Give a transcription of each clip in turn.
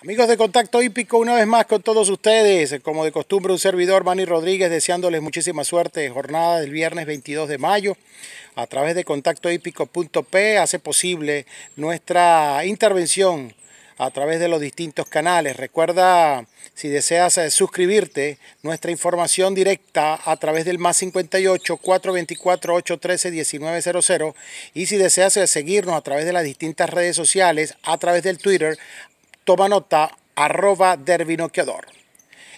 Amigos de Contacto Hípico, una vez más con todos ustedes, como de costumbre un servidor Manny Rodríguez deseándoles muchísima suerte, jornada del viernes 22 de mayo, a través de contactohípico.p hace posible nuestra intervención a través de los distintos canales. Recuerda, si deseas eh, suscribirte, nuestra información directa a través del más 58 424 813 1900 y si deseas eh, seguirnos a través de las distintas redes sociales, a través del Twitter, Toma nota, arroba derbinoqueador.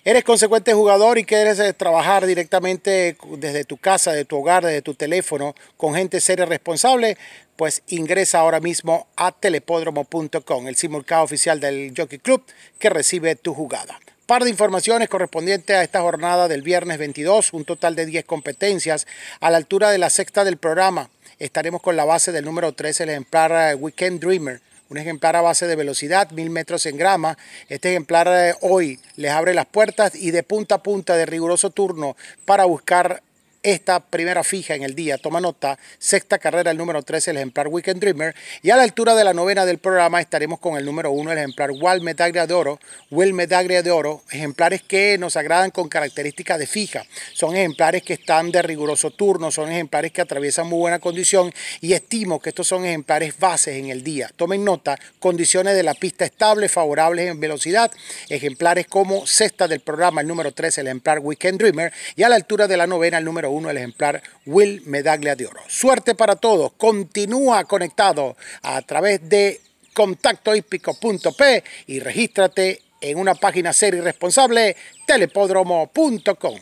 Eres consecuente jugador y quieres eh, trabajar directamente desde tu casa, de tu hogar, desde tu teléfono, con gente seria responsable, pues ingresa ahora mismo a telepodromo.com, el simulcado oficial del Jockey Club que recibe tu jugada par de informaciones correspondientes a esta jornada del viernes 22, un total de 10 competencias a la altura de la sexta del programa. Estaremos con la base del número 3, el ejemplar eh, Weekend Dreamer un ejemplar a base de velocidad, mil metros en grama. Este ejemplar eh, hoy les abre las puertas y de punta a punta de riguroso turno para buscar esta primera fija en el día, toma nota, sexta carrera, el número 13, el ejemplar Weekend Dreamer, y a la altura de la novena del programa estaremos con el número 1, el ejemplar Wild Medaglia de Oro, Will Medaglia de Oro, ejemplares que nos agradan con características de fija, son ejemplares que están de riguroso turno, son ejemplares que atraviesan muy buena condición y estimo que estos son ejemplares bases en el día. Tomen nota, condiciones de la pista estable, favorables en velocidad, ejemplares como sexta del programa, el número 13, el ejemplar Weekend Dreamer, y a la altura de la novena, el número uno el ejemplar Will Medaglia de Oro. Suerte para todos. Continúa conectado a través de contactohípico.p y regístrate en una página ser responsable telepodromo.com.